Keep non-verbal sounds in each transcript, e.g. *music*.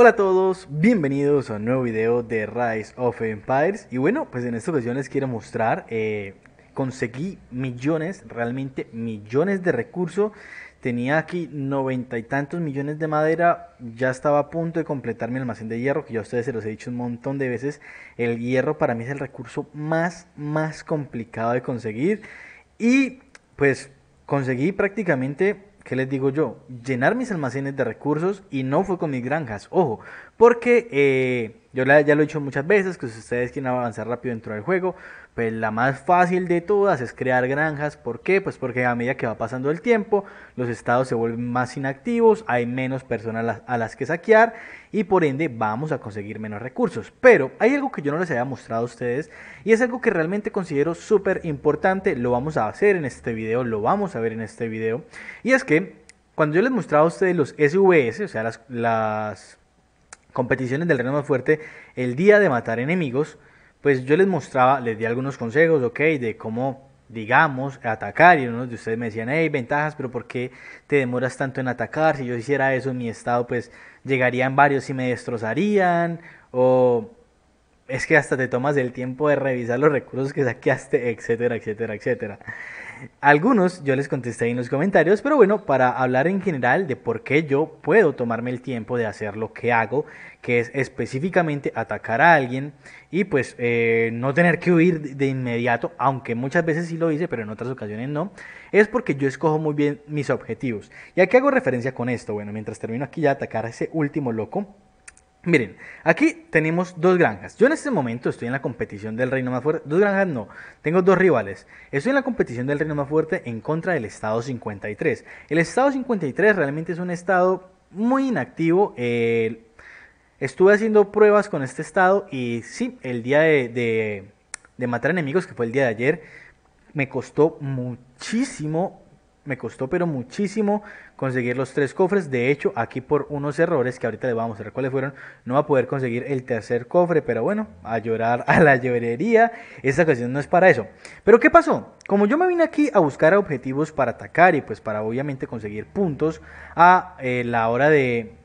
Hola a todos, bienvenidos a un nuevo video de Rise of Empires Y bueno, pues en esta ocasión les quiero mostrar eh, Conseguí millones, realmente millones de recursos Tenía aquí noventa y tantos millones de madera Ya estaba a punto de completar mi almacén de hierro Que ya ustedes se los he dicho un montón de veces El hierro para mí es el recurso más, más complicado de conseguir Y pues conseguí prácticamente ¿qué les digo yo? Llenar mis almacenes de recursos y no fue con mis granjas, ojo, porque eh, yo ya lo he dicho muchas veces, que si ustedes quieren avanzar rápido dentro del juego, pues, la más fácil de todas es crear granjas. ¿Por qué? Pues porque a medida que va pasando el tiempo, los estados se vuelven más inactivos, hay menos personas a las que saquear y por ende vamos a conseguir menos recursos. Pero hay algo que yo no les había mostrado a ustedes y es algo que realmente considero súper importante. Lo vamos a hacer en este video, lo vamos a ver en este video. Y es que cuando yo les mostraba a ustedes los SVS, o sea, las, las competiciones del reino más fuerte, el día de matar enemigos, pues yo les mostraba, les di algunos consejos, ok, de cómo, digamos, atacar. Y unos de ustedes me decían, hey, ventajas, pero ¿por qué te demoras tanto en atacar? Si yo hiciera eso, en mi estado, pues llegarían varios y me destrozarían. O es que hasta te tomas el tiempo de revisar los recursos que saqueaste, etcétera, etcétera, etcétera. Algunos yo les contesté en los comentarios, pero bueno, para hablar en general de por qué yo puedo tomarme el tiempo de hacer lo que hago que es específicamente atacar a alguien y pues eh, no tener que huir de inmediato, aunque muchas veces sí lo hice, pero en otras ocasiones no, es porque yo escojo muy bien mis objetivos. ¿Y aquí hago referencia con esto? Bueno, mientras termino aquí ya atacar a ese último loco. Miren, aquí tenemos dos granjas. Yo en este momento estoy en la competición del reino más fuerte. Dos granjas no, tengo dos rivales. Estoy en la competición del reino más fuerte en contra del Estado 53. El Estado 53 realmente es un estado muy inactivo. Eh, Estuve haciendo pruebas con este estado y sí, el día de, matar enemigos, que fue el día de ayer, me costó muchísimo me costó pero muchísimo conseguir los tres cofres. De hecho, aquí por unos errores que ahorita les voy a mostrar cuáles fueron, no va a poder conseguir el tercer cofre. Pero bueno, a llorar a la llorería. Esta ocasión no es para eso. Pero ¿qué pasó? Como yo me vine aquí a buscar objetivos para atacar y pues para obviamente conseguir puntos a eh, la hora de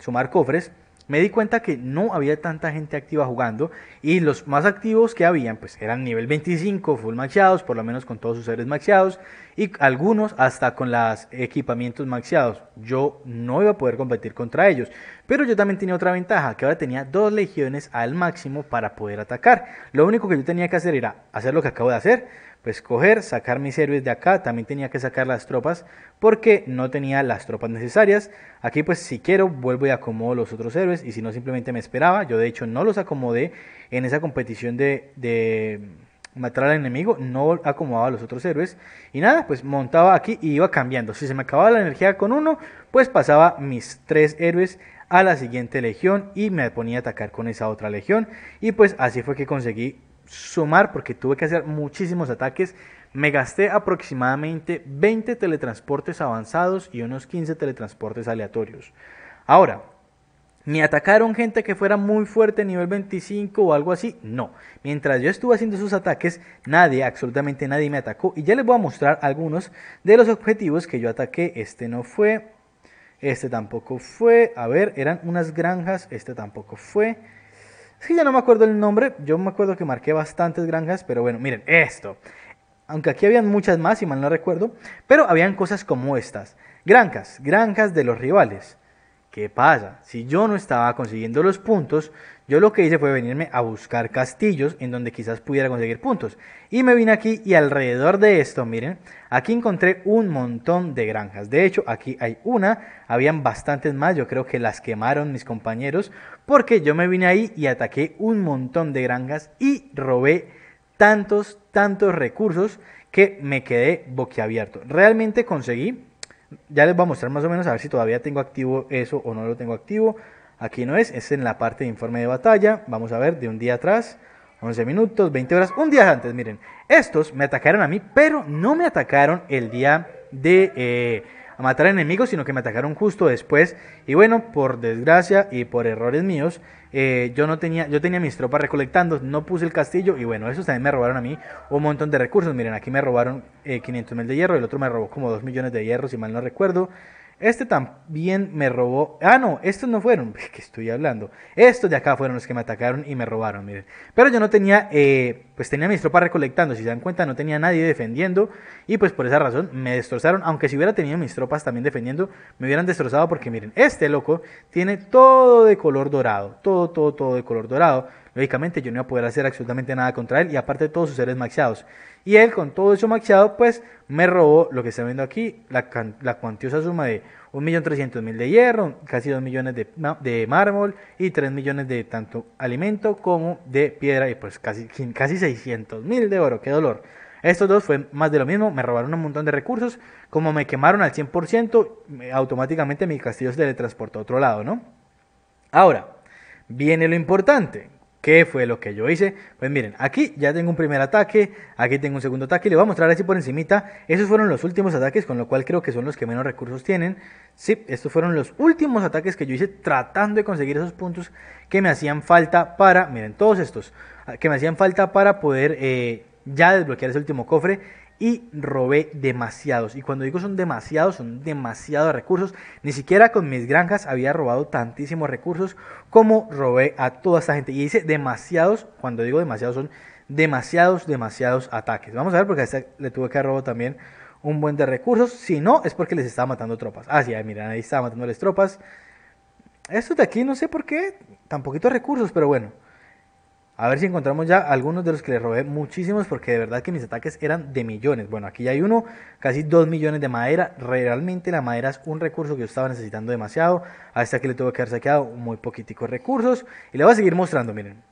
sumar cofres, me di cuenta que no había tanta gente activa jugando y los más activos que habían pues eran nivel 25, full maxeados, por lo menos con todos sus seres maxeados y algunos hasta con los equipamientos maxeados. Yo no iba a poder competir contra ellos, pero yo también tenía otra ventaja, que ahora tenía dos legiones al máximo para poder atacar. Lo único que yo tenía que hacer era hacer lo que acabo de hacer, pues coger, sacar mis héroes de acá, también tenía que sacar las tropas porque no tenía las tropas necesarias. Aquí pues si quiero vuelvo y acomodo los otros héroes y si no simplemente me esperaba. Yo de hecho no los acomodé en esa competición de matar al enemigo, no acomodaba a los otros héroes. Y nada, pues montaba aquí y iba cambiando. Si se me acababa la energía con uno, pues pasaba mis tres héroes a la siguiente legión y me ponía a atacar con esa otra legión. Y pues así fue que conseguí sumar porque tuve que hacer muchísimos ataques. Me gasté aproximadamente 20 teletransportes avanzados y unos 15 teletransportes aleatorios. Ahora, ¿Me atacaron gente que fuera muy fuerte, nivel 25 o algo así. No. Mientras yo estuve haciendo sus ataques, nadie, absolutamente nadie me atacó. Y ya les voy a mostrar algunos de los objetivos que yo ataqué. Este no fue. Este tampoco fue. A ver, eran unas granjas. Este tampoco fue. Sí, ya no me acuerdo el nombre. Yo me acuerdo que marqué bastantes granjas. Pero bueno, miren, esto. Aunque aquí habían muchas más, si mal no recuerdo. Pero habían cosas como estas. Granjas, granjas de los rivales. ¿Qué pasa? Si yo no estaba consiguiendo los puntos, yo lo que hice fue venirme a buscar castillos en donde quizás pudiera conseguir puntos. Y me vine aquí y alrededor de esto, miren, aquí encontré un montón de granjas. De hecho, aquí hay una, habían bastantes más, yo creo que las quemaron mis compañeros, porque yo me vine ahí y ataqué un montón de granjas y robé tantos, tantos recursos que me quedé boquiabierto. Realmente conseguí ya les voy a mostrar más o menos a ver si todavía tengo activo eso o no lo tengo activo. Aquí no es, es en la parte de informe de batalla. Vamos a ver, de un día atrás, 11 minutos, 20 horas, un día antes. Miren, estos me atacaron a mí, pero no me atacaron el día de... Eh, a matar enemigos, sino que me atacaron justo después. Y bueno, por desgracia y por errores míos, eh, yo no tenía, yo tenía mis tropas recolectando, no puse el castillo y bueno, esos también me robaron a mí un montón de recursos. Miren, aquí me robaron eh, 500 mil de hierro, el otro me robó como 2 millones de hierro, si mal no recuerdo. Este también me robó. Ah, no, estos no fueron. *laughs* ¿Qué estoy hablando? Estos de acá fueron los que me atacaron y me robaron, miren. Pero yo no tenía, eh, pues tenía mis tropas recolectando. Si se dan cuenta, no tenía nadie defendiendo. Y pues por esa razón me destrozaron. Aunque si hubiera tenido mis tropas también defendiendo, me hubieran destrozado. Porque miren, este loco tiene todo de color dorado. Todo, todo, todo de color dorado. Lógicamente yo no iba a poder hacer absolutamente nada contra él y aparte todos sus seres maxeados. Y él con todo eso maxeado pues me robó lo que está viendo aquí, la, cuantiosa suma de 1.300.000 de hierro, casi 2 millones de, mármol y 3 millones de tanto alimento como de piedra y pues casi, casi 600.000 de oro, qué dolor. Estos dos fue más de lo mismo, me robaron un montón de recursos, como me quemaron al 100%, automáticamente mi castillo se le transportó a otro lado, ¿no? Ahora, viene lo importante, ¿Qué fue lo que yo hice? Pues miren, aquí ya tengo un primer ataque, aquí tengo un segundo ataque, le voy a mostrar así por encimita. Esos fueron los últimos ataques, con lo cual creo que son los que menos recursos tienen. Sí, estos fueron los últimos ataques que yo hice tratando de conseguir esos puntos que me hacían falta para, miren, todos estos, que me hacían falta para poder eh, ya desbloquear ese último cofre y robé demasiados. Y cuando digo son demasiados, son demasiados recursos. Ni siquiera con mis granjas había robado tantísimos recursos como robé a toda esta gente. Y dice demasiados, cuando digo demasiados son demasiados, demasiados ataques. Vamos a ver porque a le tuve que haber también un buen de recursos. Si no, es porque les estaba matando tropas. Ah, sí, miren, ahí estaba matándoles tropas. Esto de aquí no sé por qué, tan poquitos recursos, pero bueno. A ver si encontramos ya algunos de los que le robé muchísimos, porque de verdad que mis ataques eran de millones. Bueno, aquí hay uno, casi 2 millones de madera. Realmente la madera es un recurso que yo estaba necesitando demasiado. Hasta este que le tuve que haber saqueado muy poquiticos recursos. Y le voy a seguir mostrando, miren.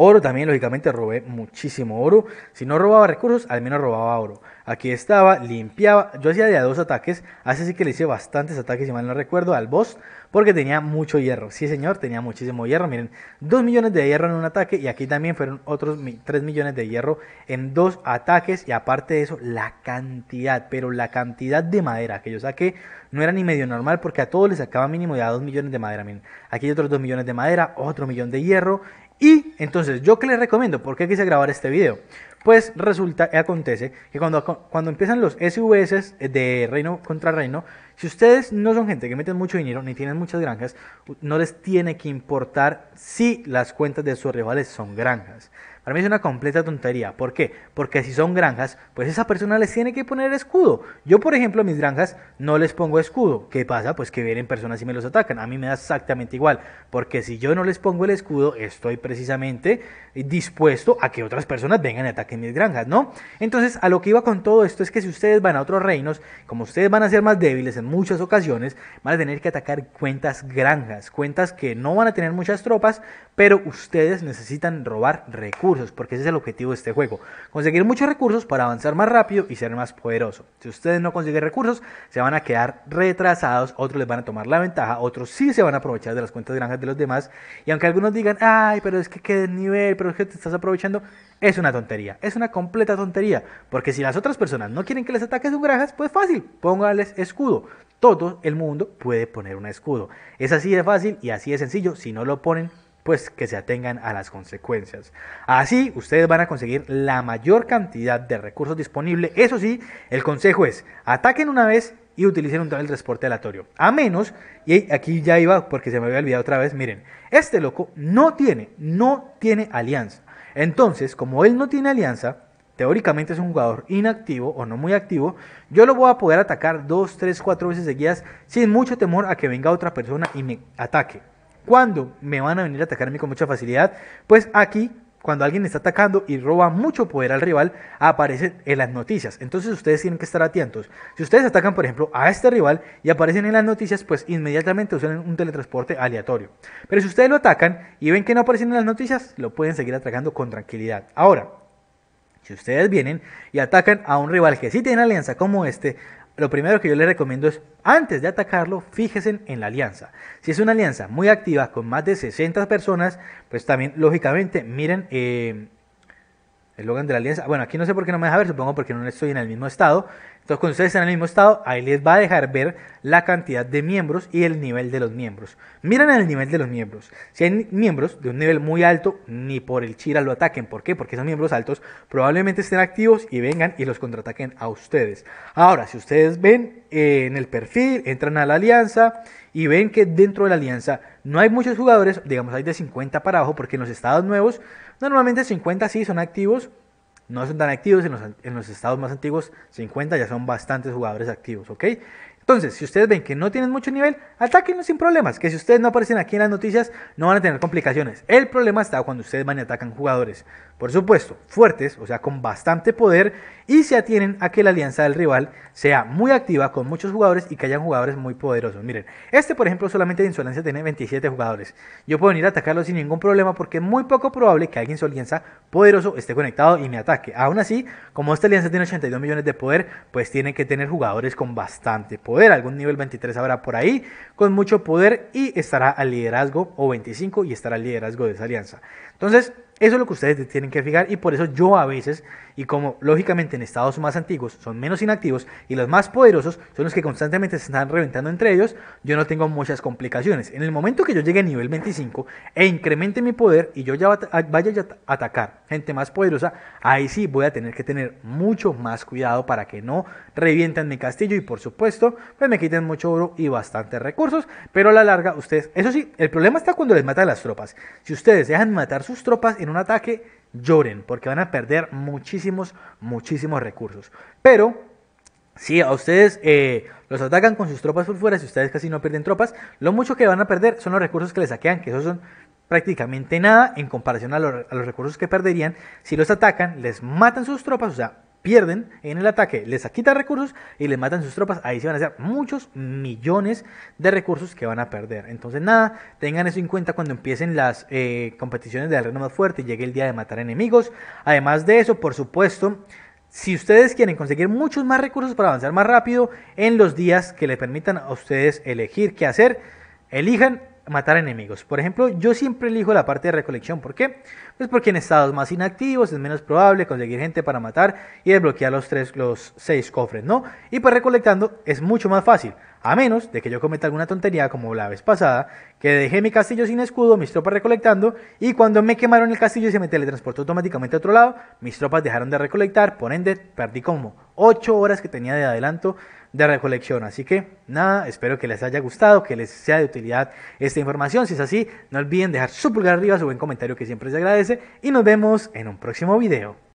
Oro también, lógicamente, robé muchísimo oro. Si no robaba recursos, al menos robaba oro. Aquí estaba, limpiaba. Yo hacía de a dos ataques. Así que le hice bastantes ataques, si mal no recuerdo, al boss. Porque tenía mucho hierro. Sí, señor, tenía muchísimo hierro. Miren, 2 millones de hierro en un ataque. Y aquí también fueron otros 3 millones de hierro en dos ataques. Y aparte de eso, la cantidad, pero la cantidad de madera que yo saqué no era ni medio normal. Porque a todos les sacaba mínimo de a 2 millones de madera. Miren, aquí hay otros 2 millones de madera, otro millón de hierro y entonces, ¿yo qué les recomiendo? ¿Por qué quise grabar este video? Pues resulta, acontece que cuando, cuando empiezan los SVS de reino contra reino, si ustedes no son gente que meten mucho dinero ni tienen muchas granjas, no les tiene que importar si las cuentas de sus rivales son granjas. Para mí es una completa tontería. ¿Por qué? Porque si son granjas, pues esa persona les tiene que poner escudo. Yo, por ejemplo, a mis granjas no les pongo escudo. ¿Qué pasa? Pues que vienen personas y me los atacan. A mí me da exactamente igual. Porque si yo no les pongo el escudo, estoy precisamente dispuesto a que otras personas vengan y ataquen mis granjas, ¿no? Entonces, a lo que iba con todo esto es que si ustedes van a otros reinos, como ustedes van a ser más débiles en muchas ocasiones, van a tener que atacar cuentas granjas, cuentas que no van a tener muchas tropas, pero ustedes necesitan robar recursos porque ese es el objetivo de este juego. Conseguir muchos recursos para avanzar más rápido y ser más poderoso. Si ustedes no consiguen recursos, se van a quedar retrasados, otros les van a tomar la ventaja, otros sí se van a aprovechar de las cuentas de granjas de los demás. Y aunque algunos digan, ay, pero es que qué nivel, pero es que te estás aprovechando, es una tontería, es una completa tontería. Porque si las otras personas no quieren que les ataque sus granjas, pues fácil, póngales escudo. Todo el mundo puede poner un escudo. Es así de fácil y así de sencillo. Si no lo ponen, pues que se atengan a las consecuencias. Así ustedes van a conseguir la mayor cantidad de recursos disponible. Eso sí, el consejo es, ataquen una vez y utilicen un, el transporte aleatorio. A menos, y aquí ya iba porque se me había olvidado otra vez, miren, este loco no tiene, no tiene alianza. Entonces, como él no tiene alianza, teóricamente es un jugador inactivo o no muy activo, yo lo voy a poder atacar dos, tres cuatro veces seguidas sin mucho temor a que venga otra persona y me ataque cuando me van a venir a atacarme con mucha facilidad, pues aquí cuando alguien está atacando y roba mucho poder al rival, aparece en las noticias. Entonces ustedes tienen que estar atentos. Si ustedes atacan, por ejemplo, a este rival y aparecen en las noticias, pues inmediatamente usan un teletransporte aleatorio. Pero si ustedes lo atacan y ven que no aparecen en las noticias, lo pueden seguir atacando con tranquilidad. Ahora, si ustedes vienen y atacan a un rival que sí tiene alianza como este, lo primero que yo les recomiendo es, antes de atacarlo, fíjense en la alianza. Si es una alianza muy activa con más de 60 personas, pues también, lógicamente, miren eh, el de la Alianza. Bueno, aquí no sé por qué no me deja ver, supongo porque no estoy en el mismo estado. Entonces, cuando ustedes están en el mismo estado, ahí les va a dejar ver la cantidad de miembros y el nivel de los miembros. Miren el nivel de los miembros. Si hay miembros de un nivel muy alto, ni por el Chira lo ataquen. ¿Por qué? Porque esos miembros altos probablemente estén activos y vengan y los contraataquen a ustedes. Ahora, si ustedes ven eh, en el perfil, entran a la alianza y ven que dentro de la alianza no hay muchos jugadores, digamos hay de 50 para abajo, porque en los estados nuevos Normalmente 50 sí son activos, no son tan activos, en los, en los estados más antiguos 50 ya son bastantes jugadores activos, ¿ok? Entonces, si ustedes ven que no tienen mucho nivel, atáquenlos sin problemas, que si ustedes no aparecen aquí en las noticias, no van a tener complicaciones. El problema está cuando ustedes van y atacan jugadores, por supuesto, fuertes, o sea, con bastante poder y se atienen a que la alianza del rival sea muy activa con muchos jugadores y que hayan jugadores muy poderosos. Miren, este por ejemplo solamente de insolencia tiene 27 jugadores. Yo puedo venir a atacarlo sin ningún problema porque es muy poco probable que alguien su alianza poderoso esté conectado y me ataque. Aún así, como esta alianza tiene 82 millones de poder, pues tiene que tener jugadores con bastante poder. Algún nivel 23 habrá por ahí con mucho poder y estará al liderazgo o 25 y estará al liderazgo de esa alianza. Entonces, eso es lo que ustedes tienen que fijar y por eso yo a veces, y como lógicamente en estados más antiguos son menos inactivos y los más poderosos son los que constantemente se están reventando entre ellos, yo no tengo muchas complicaciones. En el momento que yo llegue a nivel 25 e incremente mi poder y yo ya vaya a atacar gente más poderosa, ahí sí voy a tener que tener mucho más cuidado para que no revientan mi castillo y por supuesto pues me quiten mucho oro y bastantes recursos, pero a la larga ustedes, eso sí, el problema está cuando les matan las tropas. Si ustedes dejan matar sus tropas un ataque, lloren, porque van a perder muchísimos, muchísimos recursos. Pero si a ustedes eh, los atacan con sus tropas por fuera, si ustedes casi no pierden tropas, lo mucho que van a perder son los recursos que les saquean, que esos son prácticamente nada en comparación a los recursos que perderían si los atacan, les matan sus tropas, o sea, pierden en el ataque, les quita recursos y les matan sus tropas, ahí se van a hacer muchos millones de recursos que van a perder. Entonces nada, tengan eso en cuenta cuando empiecen las eh, competiciones del reino más fuerte y llegue el día de matar enemigos. Además de eso, por supuesto, si ustedes quieren conseguir muchos más recursos para avanzar más rápido en los días que le permitan a ustedes elegir qué hacer, elijan matar enemigos. Por ejemplo, yo siempre elijo la parte de recolección. ¿Por qué? Pues porque en estados más inactivos es menos probable conseguir gente para matar y desbloquear los, tres, los seis cofres, ¿no? Y pues recolectando es mucho más fácil. A menos de que yo cometa alguna tontería como la vez pasada, que dejé mi castillo sin escudo, mis tropas recolectando, y cuando me quemaron el castillo y se me teletransportó automáticamente a otro lado, mis tropas dejaron de recolectar, por ende perdí como 8 horas que tenía de adelanto de recolección. Así que nada, espero que les haya gustado, que les sea de utilidad esta información. Si es así, no olviden dejar su pulgar arriba, su buen comentario que siempre se agradece y nos vemos en un próximo video.